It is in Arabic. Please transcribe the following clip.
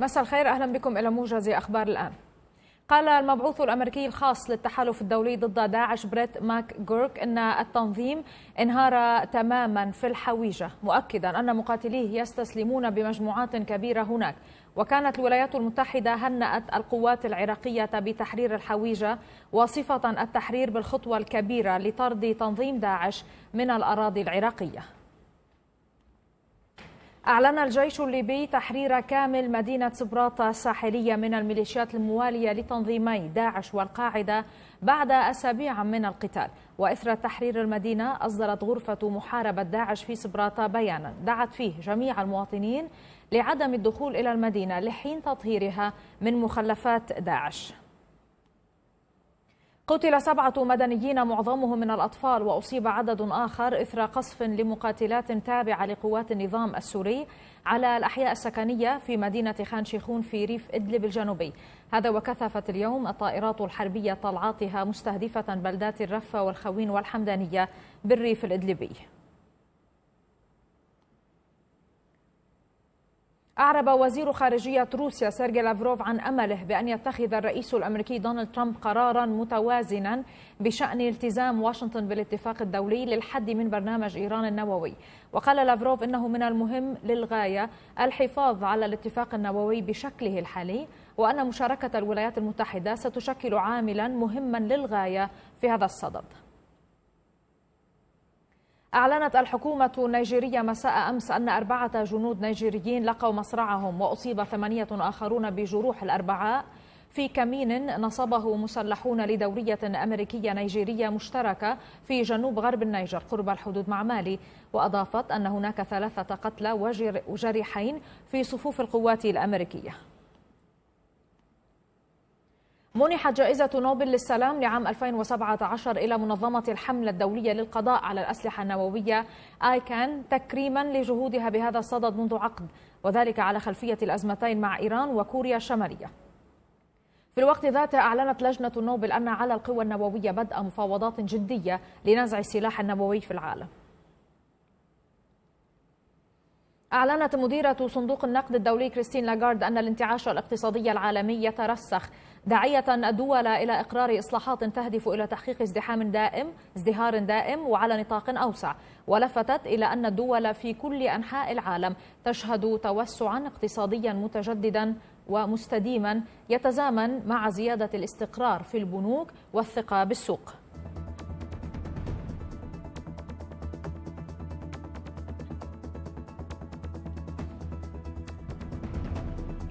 مساء الخير أهلا بكم إلى موجز أخبار الآن قال المبعوث الأمريكي الخاص للتحالف الدولي ضد داعش بريت ماك جورك أن التنظيم انهار تماما في الحويجة مؤكدا أن مقاتليه يستسلمون بمجموعات كبيرة هناك وكانت الولايات المتحدة هنأت القوات العراقية بتحرير الحويجة وصفة التحرير بالخطوة الكبيرة لطرد تنظيم داعش من الأراضي العراقية أعلن الجيش الليبي تحرير كامل مدينة سبراطة الساحلية من الميليشيات الموالية لتنظيمي داعش والقاعدة بعد أسابيع من القتال وإثر تحرير المدينة أصدرت غرفة محاربة داعش في سبراطة بيانا دعت فيه جميع المواطنين لعدم الدخول إلى المدينة لحين تطهيرها من مخلفات داعش قتل سبعة مدنيين معظمهم من الأطفال وأصيب عدد آخر إثر قصف لمقاتلات تابعة لقوات النظام السوري على الأحياء السكنية في مدينة خان شيخون في ريف إدلب الجنوبي هذا وكثفت اليوم الطائرات الحربية طلعاتها مستهدفة بلدات الرفة والخوين والحمدانية بالريف الإدلبي أعرب وزير خارجية روسيا سيرجي لافروف عن أمله بأن يتخذ الرئيس الأمريكي دونالد ترامب قرارا متوازنا بشأن التزام واشنطن بالاتفاق الدولي للحد من برنامج إيران النووي وقال لافروف إنه من المهم للغاية الحفاظ على الاتفاق النووي بشكله الحالي وأن مشاركة الولايات المتحدة ستشكل عاملا مهما للغاية في هذا الصدد أعلنت الحكومة النيجيرية مساء أمس أن أربعة جنود نيجيريين لقوا مصرعهم وأصيب ثمانية آخرون بجروح الأربعاء في كمين نصبه مسلحون لدورية أمريكية نيجيرية مشتركة في جنوب غرب النيجر قرب الحدود مع مالي وأضافت أن هناك ثلاثة قتلى وجريحين في صفوف القوات الأمريكية منحت جائزة نوبل للسلام لعام 2017 إلى منظمة الحملة الدولية للقضاء على الأسلحة النووية آيكان تكريما لجهودها بهذا الصدد منذ عقد وذلك على خلفية الأزمتين مع إيران وكوريا الشمالية في الوقت ذاته أعلنت لجنة نوبل أن على القوى النووية بدء مفاوضات جدية لنزع السلاح النووي في العالم أعلنت مديرة صندوق النقد الدولي كريستين لاغارد أن الانتعاش الاقتصادي العالمي يترسخ داعية الدول إلى إقرار إصلاحات تهدف إلى تحقيق ازدحام دائم ازدهار دائم وعلى نطاق أوسع ولفتت إلى أن الدول في كل أنحاء العالم تشهد توسعا اقتصاديا متجددا ومستديما يتزامن مع زيادة الاستقرار في البنوك والثقة بالسوق